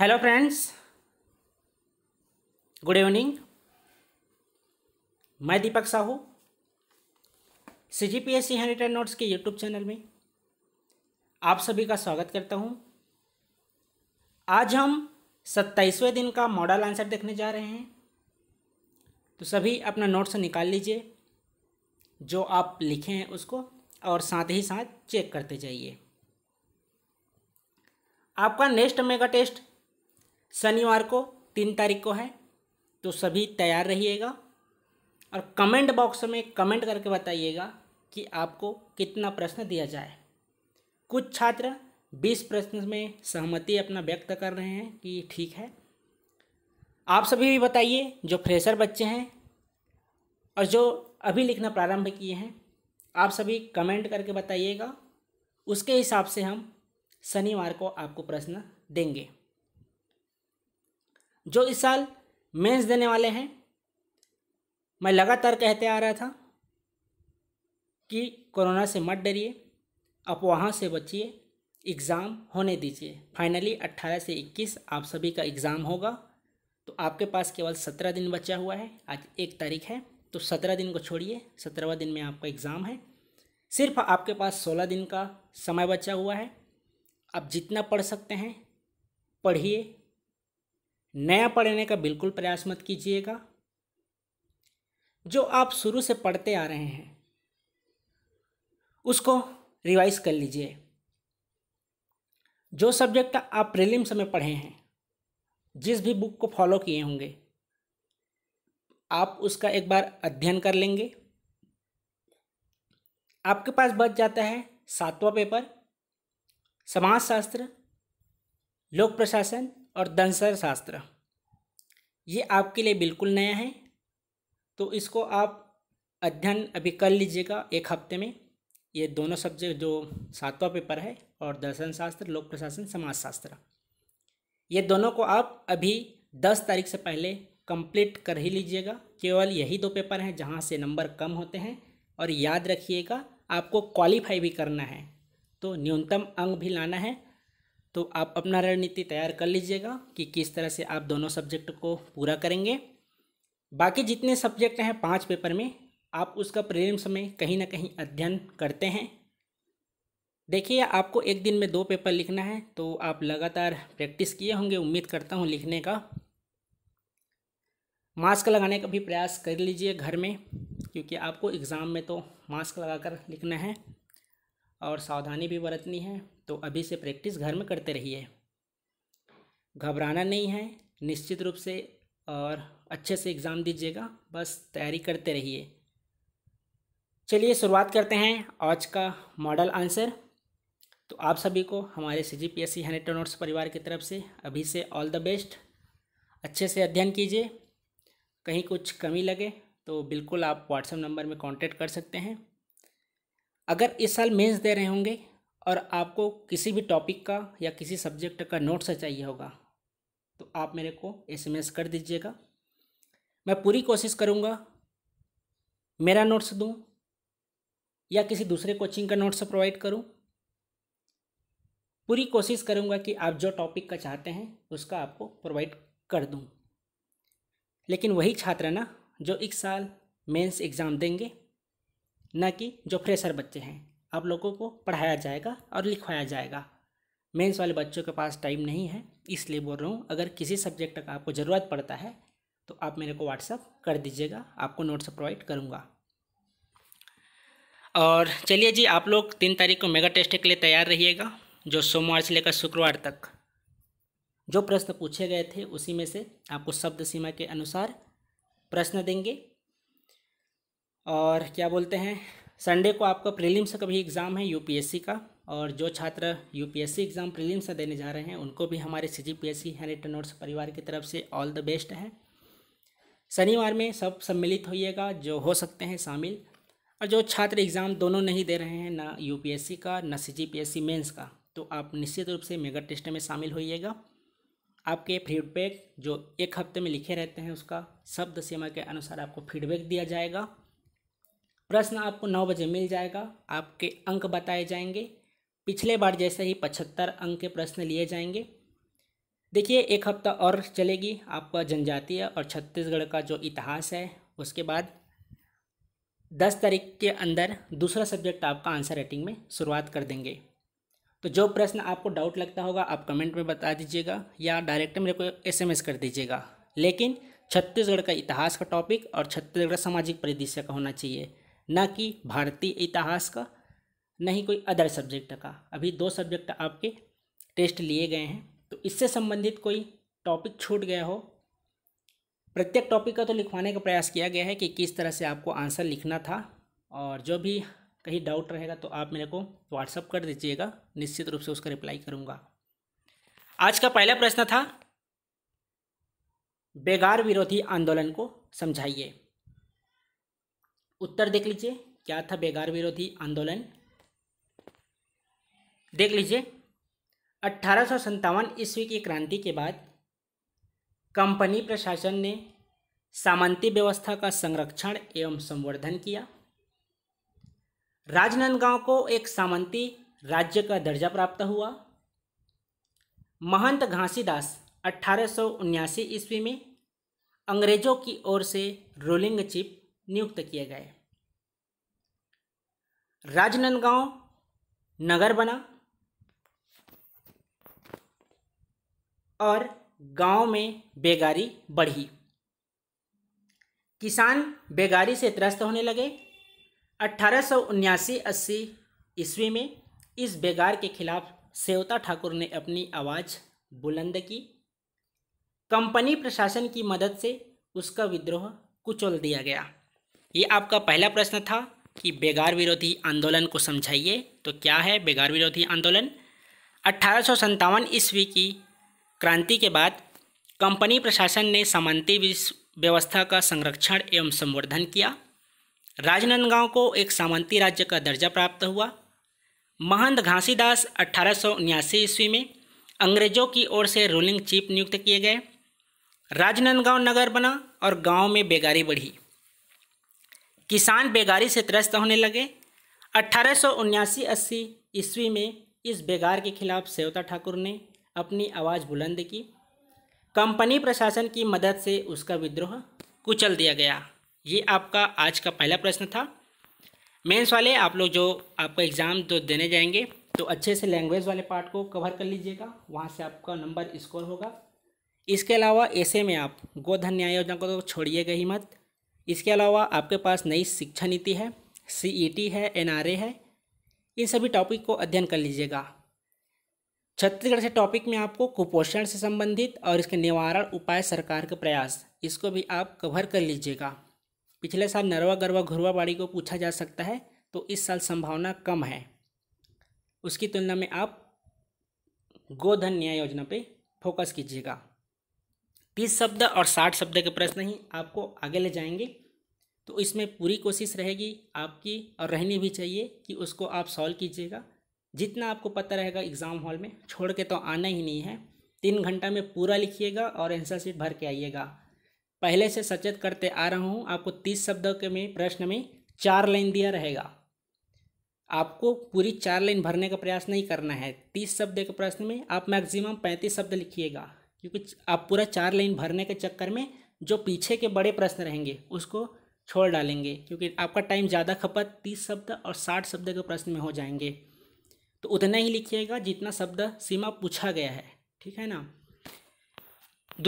hello friends good evening मैं Deepak Sahu C G P S C hand notes के YouTube channel में आप सभी का स्वागत करता हूं आज हम सत्ताईसवें दिन का मॉडल आंसर देखने जा रहे हैं तो सभी अपना नोट्स निकाल लीजिए जो आप लिखे हैं उसको और साथ ही साथ चेक करते जाइए आपका नेक्स्ट मेगा टेस्ट शनिवार को तीन तारीख को है तो सभी तैयार रहिएगा और कमेंट बॉक्स में कमेंट करके बताइएगा कि आपको कितना प्रश्न दिया जाए कुछ छात्र बीस प्रश्न में सहमति अपना व्यक्त कर रहे हैं कि ठीक है आप सभी भी बताइए जो फ्रेशर बच्चे हैं और जो अभी लिखना प्रारंभ किए हैं आप सभी कमेंट करके बताइएगा उसके हिसाब से हम शनिवार को आपको प्रश्न देंगे जो इस साल मेंस देने वाले हैं मैं लगातार कहते आ रहा था कि कोरोना से मत डरिए वहाँ से बचिए एग्ज़ाम होने दीजिए फाइनली 18 से 21 आप सभी का एग्ज़ाम होगा तो आपके पास केवल सत्रह दिन बचा हुआ है आज एक तारीख है तो सत्रह दिन को छोड़िए सत्रहवा दिन में आपका एग्ज़ाम है सिर्फ आपके पास सोलह दिन का समय बचा हुआ है आप जितना पढ़ सकते हैं पढ़िए नया पढ़ने का बिल्कुल प्रयास मत कीजिएगा जो आप शुरू से पढ़ते आ रहे हैं उसको रिवाइज कर लीजिए जो सब्जेक्ट आप प्रीलिम्स में पढ़े हैं जिस भी बुक को फॉलो किए होंगे आप उसका एक बार अध्ययन कर लेंगे आपके पास बच जाता है सातवां पेपर समाजशास्त्र लोक प्रशासन और दंसर शास्त्र ये आपके लिए बिल्कुल नया है तो इसको आप अध्ययन अभी कर लीजिएगा एक हफ्ते में ये दोनों सब्जेक्ट जो सातवा पेपर है और दर्शन शास्त्र लोक प्रशासन समाज शास्त्र ये दोनों को आप अभी दस तारीख से पहले कंप्लीट कर ही लीजिएगा केवल यही दो पेपर हैं जहाँ से नंबर कम होते हैं और याद रखिएगा आपको क्वालिफाई भी करना है तो न्यूनतम अंक भी लाना है तो आप अपना रणनीति तैयार कर लीजिएगा कि किस तरह से आप दोनों सब्जेक्ट को पूरा करेंगे बाकी जितने सब्जेक्ट हैं पांच पेपर में आप उसका प्रेम समय कहीं ना कहीं अध्ययन करते हैं देखिए आपको एक दिन में दो पेपर लिखना है तो आप लगातार प्रैक्टिस किए होंगे उम्मीद करता हूँ लिखने का मास्क लगाने का भी प्रयास कर लीजिए घर में क्योंकि आपको एग्ज़ाम में तो मास्क लगाकर लिखना है और सावधानी भी बरतनी है तो अभी से प्रैक्टिस घर में करते रहिए घबराना नहीं है निश्चित रूप से और अच्छे से एग्ज़ाम दीजिएगा बस तैयारी करते रहिए चलिए शुरुआत करते हैं आज का मॉडल आंसर तो आप सभी को हमारे सी जी पी एस सी परिवार की तरफ से अभी से ऑल द बेस्ट अच्छे से अध्ययन कीजिए कहीं कुछ कमी लगे तो बिल्कुल आप व्हाट्सएप नंबर में कांटेक्ट कर सकते हैं अगर इस साल मेंस दे रहे होंगे और आपको किसी भी टॉपिक का या किसी सब्जेक्ट का नोट्स चाहिए होगा तो आप मेरे को एसएमएस कर दीजिएगा मैं पूरी कोशिश करूँगा मेरा नोट्स दूँ या किसी दूसरे कोचिंग का नोट्स प्रोवाइड करूँ पूरी कोशिश करूँगा कि आप जो टॉपिक का चाहते हैं उसका आपको प्रोवाइड कर दूँ लेकिन वही छात्र ना जो एक साल मेंस एग्ज़ाम देंगे न कि जो फ्रेशर बच्चे हैं आप लोगों को पढ़ाया जाएगा और लिखवाया जाएगा मेंस वाले बच्चों के पास टाइम नहीं है इसलिए बोल रहा हूँ अगर किसी सब्जेक्ट का आपको ज़रूरत पड़ता है तो आप मेरे को व्हाट्सअप कर दीजिएगा आपको नोट्स प्रोवाइड करूँगा और चलिए जी आप लोग तीन तारीख को मेगा टेस्ट के लिए तैयार रहिएगा जो सोमवार से लेकर शुक्रवार तक जो प्रश्न पूछे गए थे उसी में से आपको शब्द सीमा के अनुसार प्रश्न देंगे और क्या बोलते हैं संडे को आपका प्रीलिम्स का भी एग्ज़ाम है यूपीएससी का और जो छात्र यूपीएससी एग्ज़ाम प्रीलिम्स का देने जा रहे हैं उनको भी हमारे C G P S C notes परिवार की तरफ से ऑल द बेस्ट है शनिवार में सब सम्मिलित होइएगा जो हो सकते हैं शामिल और जो छात्र एग्ज़ाम दोनों नहीं दे रहे हैं ना यूपीएससी का ना C G P S C mains का तो आप निश्चित रूप से मेगा टेस्ट में शामिल होइएगा आपके फीडबैक जो एक हफ्ते में लिखे रहते हैं उसका शब्द सीमा के अनुसार आपको फीडबैक दिया जाएगा प्रश्न आपको नौ बजे मिल जाएगा आपके अंक बताए जाएंगे पिछले बार जैसे ही पचहत्तर अंक के प्रश्न लिए जाएंगे देखिए एक हफ्ता और चलेगी आपका जनजातीय और छत्तीसगढ़ का जो इतिहास है उसके बाद दस तारीख के अंदर दूसरा सब्जेक्ट आपका आंसर राइटिंग में शुरुआत कर देंगे तो जो प्रश्न आपको डाउट लगता होगा आप कमेंट में बता दीजिएगा या डायरेक्ट मेरे को एसएमएस कर दीजिएगा लेकिन छत्तीसगढ़ का इतिहास का टॉपिक और छत्तीसगढ़ सामाजिक परिदृश्य का होना चाहिए ना कि भारतीय इतिहास का ही कोई अदर सब्जेक्ट का अभी दो सब्जेक्ट आपके टेस्ट लिए गए हैं तो इससे संबंधित कोई टॉपिक छूट गया हो प्रत्येक टॉपिक का तो लिखवाने का प्रयास किया गया है कि किस तरह से आपको आंसर लिखना था और जो भी कहीं डाउट रहेगा तो आप मेरे को व्हाट्सअप कर दीजिएगा निश्चित रूप से उसका रिप्लाई करूँगा आज का पहला प्रश्न था बेगार विरोधी आंदोलन को समझाइए उत्तर देख लीजिए क्या था बेगार विरोधी आंदोलन देख लीजिए अट्ठारह ईस्वी की क्रांति के बाद कंपनी प्रशासन ने सामंती व्यवस्था का संरक्षण एवं संवर्धन किया राजनांदगांव को एक सामंती राज्य का दर्जा प्राप्त हुआ महंत घासीदास अट्ठारह ईस्वी में अंग्रेजों की ओर से रोलिंग चिप नियुक्त किए गए राजनंदगांव नगर बना और गांव में बेगारी बढ़ी किसान बेगारी से त्रस्त होने लगे अठारह सौ उन्यासी अस्सी ईस्वी में इस बेगार के खिलाफ सेवता ठाकुर ने अपनी आवाज़ बुलंद की कंपनी प्रशासन की मदद से उसका विद्रोह कुचल दिया गया ये आपका पहला प्रश्न था कि बेगार विरोधी आंदोलन को समझाइए तो क्या है बेगार विरोधी आंदोलन अट्ठारह ईस्वी की क्रांति के बाद कंपनी प्रशासन ने सामंती व्यवस्था का संरक्षण एवं संवर्धन किया राजनांदगांव को एक सामंती राज्य का दर्जा प्राप्त हुआ महंत घासीदास अठारह ईस्वी में अंग्रेजों की ओर से रूलिंग चीफ नियुक्त किए गए राजनांदगांव नगर बना और गांव में बेगारी बढ़ी किसान बेगारी से त्रस्त होने लगे अट्ठारह सौ उन्यासी अस्सी ईस्वी में इस बेगार के खिलाफ सेवता ठाकुर ने अपनी आवाज़ बुलंद की कंपनी प्रशासन की मदद से उसका विद्रोह कुचल दिया गया ये आपका आज का पहला प्रश्न था मेंस वाले आप लोग जो आपका एग्ज़ाम जो तो देने जाएंगे तो अच्छे से लैंग्वेज वाले पार्ट को कवर कर लीजिएगा वहाँ से आपका नंबर स्कोर होगा इसके अलावा ऐसे में आप गोधन न्याय योजना को तो छोड़िएगा ही मत इसके अलावा आपके पास नई शिक्षा नीति है सीईटी e है एनआरए है इन सभी टॉपिक को अध्ययन कर लीजिएगा छत्तीसगढ़ से टॉपिक में आपको कुपोषण से संबंधित और इसके निवारण उपाय सरकार के प्रयास इसको भी आप कवर कर लीजिएगा पिछले साल नरवा गरवा घुरवा बाड़ी को पूछा जा सकता है तो इस साल संभावना कम है उसकी तुलना में आप गोधन न्याय योजना पे फोकस कीजिएगा तीस शब्द और साठ शब्द के प्रश्न ही आपको आगे ले जाएंगे तो इसमें पूरी कोशिश रहेगी आपकी और रहनी भी चाहिए कि उसको आप सॉल्व कीजिएगा जितना आपको पता रहेगा एग्ज़ाम हॉल में छोड़ के तो आना ही नहीं है तीन घंटा में पूरा लिखिएगा और आंसर शीट भर के आइएगा पहले से सचेत करते आ रहा हूँ आपको तीस शब्द के में प्रश्न में चार लाइन दिया रहेगा आपको पूरी चार लाइन भरने का प्रयास नहीं करना है तीस शब्द के प्रश्न में आप मैक्सिमम पैंतीस शब्द लिखिएगा क्योंकि आप पूरा चार लाइन भरने के चक्कर में जो पीछे के बड़े प्रश्न रहेंगे उसको छोड़ डालेंगे क्योंकि आपका टाइम ज़्यादा खपत तीस शब्द और साठ शब्द के प्रश्न में हो जाएंगे तो उतना ही लिखिएगा जितना शब्द सीमा पूछा गया है ठीक है ना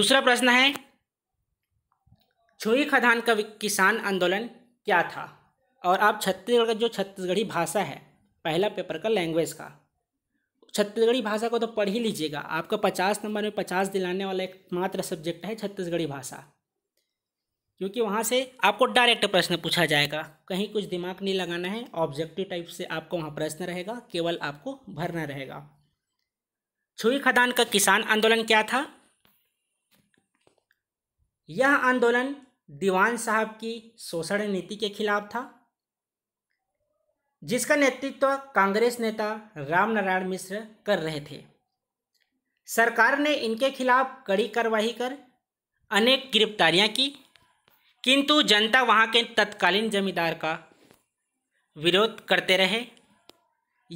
दूसरा प्रश्न है छुई खदान का किसान आंदोलन क्या था और आप छत्तीसगढ़ का जो छत्तीसगढ़ी भाषा है पहला पेपर का लैंग्वेज का छत्तीसगढ़ी भाषा को तो पढ़ ही लीजिएगा आपका पचास नंबर में पचास दिलाने वाला एकमात्र सब्जेक्ट है छत्तीसगढ़ी भाषा क्योंकि वहाँ से आपको डायरेक्ट प्रश्न पूछा जाएगा कहीं कुछ दिमाग नहीं लगाना है ऑब्जेक्टिव टाइप से आपको वहाँ प्रश्न रहेगा केवल आपको भरना रहेगा छुई खदान का किसान आंदोलन क्या था यह आंदोलन दीवान साहब की शोषण नीति के खिलाफ था जिसका नेतृत्व कांग्रेस नेता रामनारायण मिश्र कर रहे थे सरकार ने इनके खिलाफ कड़ी कार्रवाई कर अनेक गिरफ्तारियां की किंतु जनता वहां के तत्कालीन जमींदार का विरोध करते रहे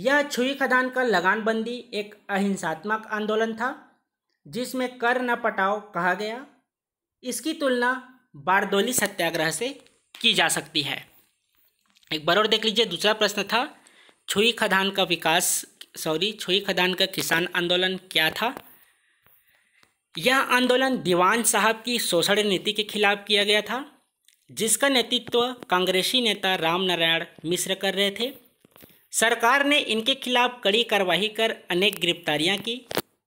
यह छुई खदान का लगानबंदी एक अहिंसात्मक आंदोलन था जिसमें कर न पटाओ कहा गया इसकी तुलना बारदोली सत्याग्रह से की जा सकती है एक बार और देख लीजिए दूसरा प्रश्न था छुई खदान का विकास सॉरी छुई खदान का किसान आंदोलन क्या था यह आंदोलन दीवान साहब की शोषण नीति के खिलाफ किया गया था जिसका नेतृत्व कांग्रेसी नेता रामनारायण मिश्र कर रहे थे सरकार ने इनके खिलाफ कड़ी कार्रवाई कर अनेक गिरफ्तारियां की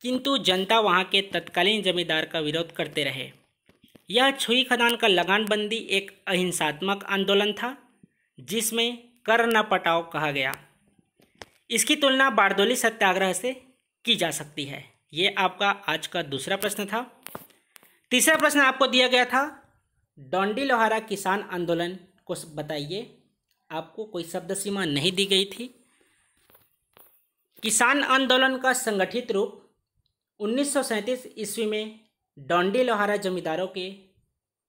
किंतु जनता वहां के तत्कालीन जमींदार का विरोध करते रहे यह छुई खदान का लगानबंदी एक अहिंसात्मक आंदोलन था जिसमें कर न पटाओ कहा गया इसकी तुलना बारदोली सत्याग्रह से की जा सकती है ये आपका आज का दूसरा प्रश्न था तीसरा प्रश्न आपको दिया गया था डोंडी लोहारा किसान आंदोलन को बताइए आपको कोई शब्द सीमा नहीं दी गई थी किसान आंदोलन का संगठित रूप 1937 ईस्वी में डोंडी लोहारा जमींदारों के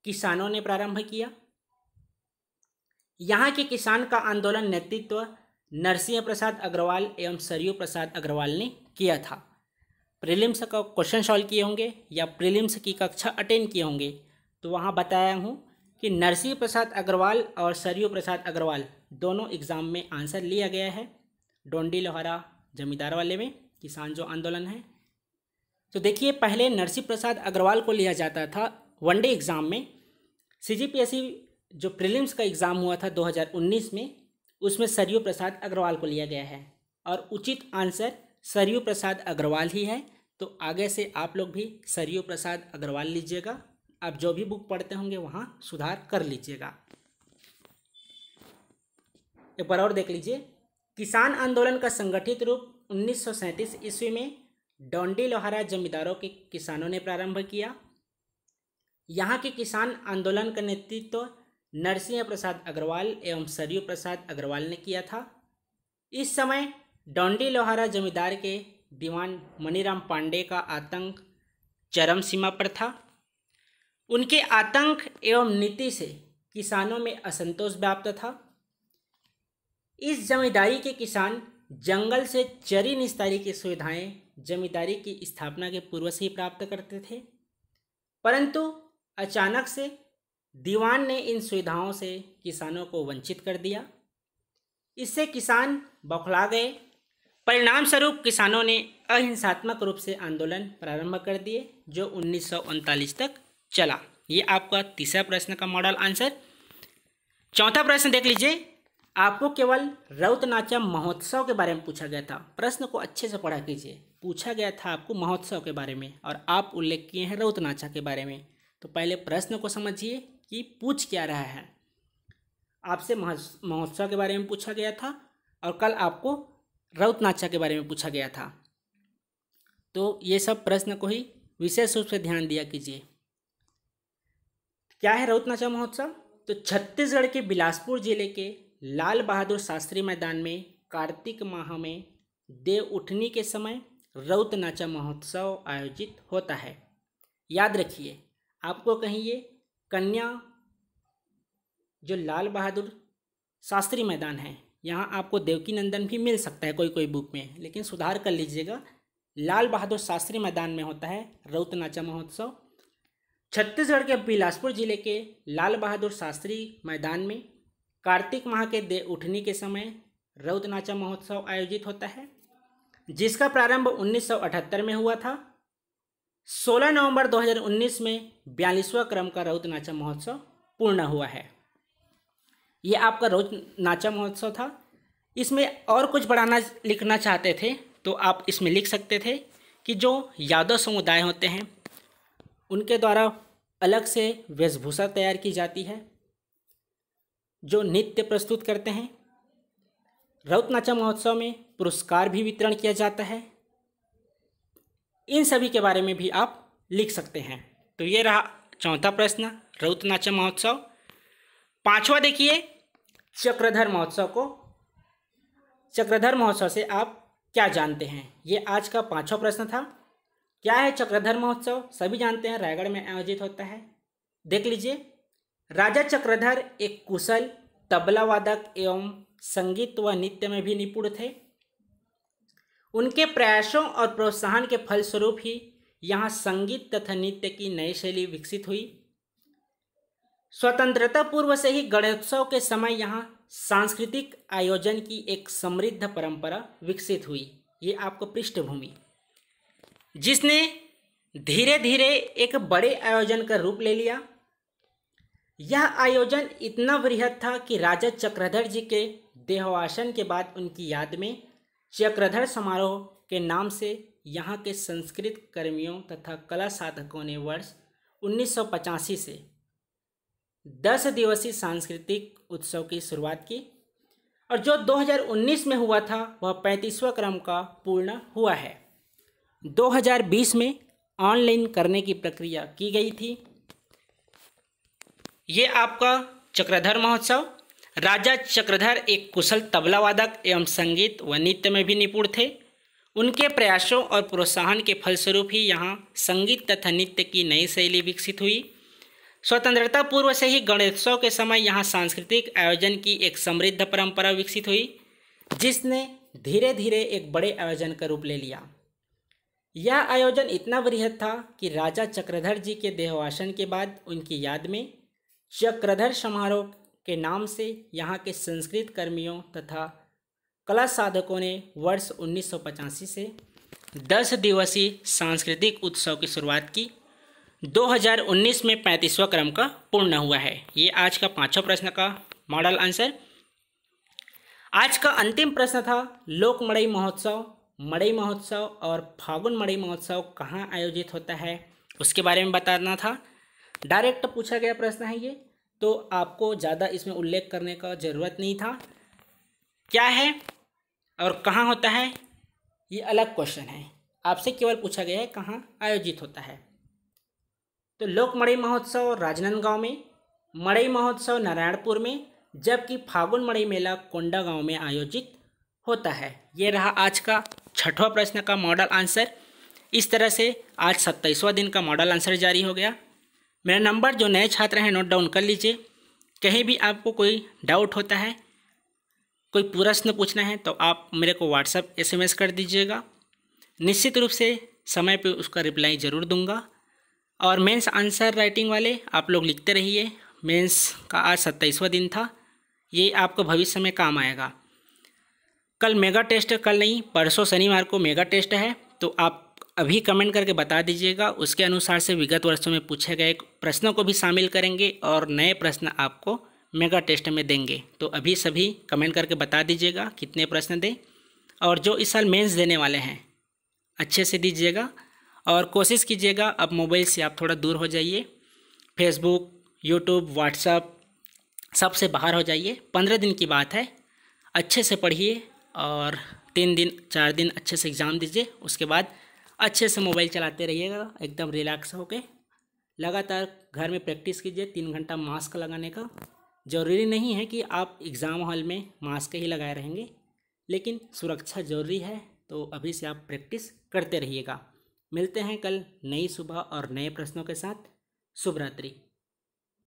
किसानों ने प्रारंभ किया यहाँ के किसान का आंदोलन नेतृत्व नरसिंह प्रसाद अग्रवाल एवं सरयू प्रसाद अग्रवाल ने किया था प्रीलिम्स का क्वेश्चन सॉल्व किए होंगे या प्रीलिम्स की कक्षा अटेंड किए होंगे तो वहाँ बताया हूँ कि नरसिंह प्रसाद अग्रवाल और सरयू प्रसाद अग्रवाल दोनों एग्ज़ाम में आंसर लिया गया है डोंडी लोहरा जमींदार वाले में किसान जो आंदोलन है तो देखिए पहले नरसिंह प्रसाद अग्रवाल को लिया जाता था वनडे एग्ज़ाम में सी जी पी एस सी जो प्रीलिम्स का एग्ज़ाम हुआ था 2019 में उसमें सरयू प्रसाद अग्रवाल को लिया गया है और उचित आंसर सरयू प्रसाद अग्रवाल ही है तो आगे से आप लोग भी सरयू प्रसाद अग्रवाल लीजिएगा आप जो भी बुक पढ़ते होंगे वहाँ सुधार कर लीजिएगा एक बार और देख लीजिए किसान आंदोलन का संगठित रूप 1937 ईस्वी में डोंडी लोहारा जमींदारों के किसानों ने प्रारंभ किया यहाँ के किसान आंदोलन का नेतृत्व तो नरसिंह प्रसाद अग्रवाल एवं सरयू प्रसाद अग्रवाल ने किया था इस समय डोंडी लोहारा जमींदार के दीवान मणिराम पांडे का आतंक चरम सीमा पर था उनके आतंक एवं नीति से किसानों में असंतोष व्याप्त था इस जमींदारी के किसान जंगल से चरी निस्तारी की सुविधाएं जमींदारी की स्थापना के पूर्व से ही प्राप्त करते थे परंतु अचानक से दीवान ने इन सुविधाओं से किसानों को वंचित कर दिया इससे किसान बौखला गए परिणाम स्वरूप किसानों ने अहिंसात्मक रूप से आंदोलन प्रारंभ कर दिए जो उन्नीस तक चला ये आपका तीसरा प्रश्न का मॉडल आंसर चौथा प्रश्न देख लीजिए आपको केवल रौत नाचा महोत्सव के बारे में पूछा गया था प्रश्न को अच्छे से पढ़ा कीजिए पूछा गया था आपको महोत्सव के बारे में और आप उल्लेख किए हैं रौत नाचा के बारे में तो पहले प्रश्न को समझिए कि पूछ क्या रहा है आपसे महोत्सव के बारे में पूछा गया था और कल आपको राउत नाचा के बारे में पूछा गया था तो ये सब प्रश्न को ही विशेष रूप से ध्यान दिया कीजिए क्या है राउत नाचा महोत्सव तो छत्तीसगढ़ के बिलासपुर जिले के लाल बहादुर शास्त्री मैदान में कार्तिक माह में देव उठनी के समय राउत नाचा महोत्सव आयोजित होता है याद रखिए आपको कहीं ये कन्या जो लाल बहादुर शास्त्री मैदान है यहाँ आपको देवकी नंदन भी मिल सकता है कोई कोई बुक में लेकिन सुधार कर लीजिएगा लाल बहादुर शास्त्री मैदान में होता है रौत नाचा महोत्सव छत्तीसगढ़ के बिलासपुर जिले के लाल बहादुर शास्त्री मैदान में कार्तिक माह के दे उठने के समय रौत नाचा महोत्सव आयोजित होता है जिसका प्रारंभ 1978 में हुआ था 16 नवंबर 2019 में बयालीसवा क्रम का रौत नाचा महोत्सव पूर्ण हुआ है ये आपका रौत नाचा महोत्सव था इसमें और कुछ बढ़ाना लिखना चाहते थे तो आप इसमें लिख सकते थे कि जो यादव समुदाय होते हैं उनके द्वारा अलग से वेशभूषा तैयार की जाती है जो नृत्य प्रस्तुत करते हैं रौत नाचा महोत्सव में पुरस्कार भी वितरण किया जाता है इन सभी के बारे में भी आप लिख सकते हैं तो ये रहा चौथा प्रश्न रौत नाच्य महोत्सव पांचवा देखिए चक्रधर महोत्सव को चक्रधर महोत्सव से आप क्या जानते हैं ये आज का पांचवा प्रश्न था क्या है चक्रधर महोत्सव सभी जानते हैं रायगढ़ में आयोजित होता है देख लीजिए राजा चक्रधर एक कुशल तबला वादक एवं संगीत व नृत्य में भी निपुण थे उनके प्रयासों और प्रोत्साहन के फलस्वरूप ही यहाँ संगीत तथा नृत्य की नई शैली विकसित हुई स्वतंत्रता पूर्व से ही गणोत्सव के समय यहाँ सांस्कृतिक आयोजन की एक समृद्ध परंपरा विकसित हुई ये आपको पृष्ठभूमि जिसने धीरे धीरे एक बड़े आयोजन का रूप ले लिया यह आयोजन इतना वृहद था कि राजा चक्रधर जी के देहवासन के बाद उनकी याद में चक्रधर समारोह के नाम से यहाँ के संस्कृत कर्मियों तथा कला साधकों ने वर्ष उन्नीस से दस दिवसीय सांस्कृतिक उत्सव की शुरुआत की और जो 2019 में हुआ था वह पैंतीसवा क्रम का पूर्ण हुआ है 2020 में ऑनलाइन करने की प्रक्रिया की गई थी ये आपका चक्रधर महोत्सव राजा चक्रधर एक कुशल तबला वादक एवं संगीत व नृत्य में भी निपुण थे उनके प्रयासों और प्रोत्साहन के फलस्वरूप ही यहाँ संगीत तथा नृत्य की नई शैली विकसित हुई स्वतंत्रता पूर्व से ही गणेशोत्सव के समय यहाँ सांस्कृतिक आयोजन की एक समृद्ध परंपरा विकसित हुई जिसने धीरे धीरे एक बड़े आयोजन का रूप ले लिया यह आयोजन इतना वृहद था कि राजा चक्रधर जी के देहवासन के बाद उनकी याद में चक्रधर समारोह के नाम से यहाँ के संस्कृत कर्मियों तथा कला साधकों ने वर्ष उन्नीस से दस दिवसीय सांस्कृतिक उत्सव की शुरुआत की 2019 में पैंतीसवा क्रम का पूर्ण हुआ है ये आज का पांचवा प्रश्न का मॉडल आंसर आज का अंतिम प्रश्न था लोक मड़ई महोत्सव मड़ई महोत्सव और फागुन मड़ई महोत्सव कहाँ आयोजित होता है उसके बारे में बताना था डायरेक्ट पूछा गया प्रश्न है ये तो आपको ज़्यादा इसमें उल्लेख करने का ज़रूरत नहीं था क्या है और कहाँ होता है ये अलग क्वेश्चन है आपसे केवल पूछा गया है कहाँ आयोजित होता है तो लोक मड़ई महोत्सव राजनांदगांव में मड़ई महोत्सव नारायणपुर में जबकि फागुन मड़ई मेला कोंडा गांव में आयोजित होता है ये रहा आज का छठवां प्रश्न का मॉडल आंसर इस तरह से आज सत्ताईसवां दिन का मॉडल आंसर जारी हो गया मेरा नंबर जो नए छात्र हैं नोट डाउन कर लीजिए कहीं भी आपको कोई डाउट होता है कोई प्रश्न पूछना है तो आप मेरे को व्हाट्सअप एस कर दीजिएगा निश्चित रूप से समय पे उसका रिप्लाई ज़रूर दूंगा और मेंस आंसर राइटिंग वाले आप लोग लिखते रहिए मेंस का आज सत्ताईसवा दिन था ये आपको भविष्य में काम आएगा कल मेगा टेस्ट कल नहीं परसों शनिवार को मेगा टेस्ट है तो आप अभी कमेंट करके बता दीजिएगा उसके अनुसार से विगत वर्षों में पूछे गए प्रश्नों को भी शामिल करेंगे और नए प्रश्न आपको मेगा टेस्ट में देंगे तो अभी सभी कमेंट करके बता दीजिएगा कितने प्रश्न दें और जो इस साल मेंस देने वाले हैं अच्छे से दीजिएगा और कोशिश कीजिएगा अब मोबाइल से आप थोड़ा दूर हो जाइए फेसबुक यूट्यूब व्हाट्सअप सबसे बाहर हो जाइए पंद्रह दिन की बात है अच्छे से पढ़िए और तीन दिन चार दिन अच्छे से एग्ज़ाम दीजिए उसके बाद अच्छे से मोबाइल चलाते रहिएगा एकदम रिलैक्स होके लगातार घर में प्रैक्टिस कीजिए तीन घंटा मास्क लगाने का ज़रूरी नहीं है कि आप एग्ज़ाम हॉल में मास्क ही लगाए रहेंगे लेकिन सुरक्षा ज़रूरी है तो अभी से आप प्रैक्टिस करते रहिएगा मिलते हैं कल नई सुबह और नए प्रश्नों के साथ शुभ रात्रि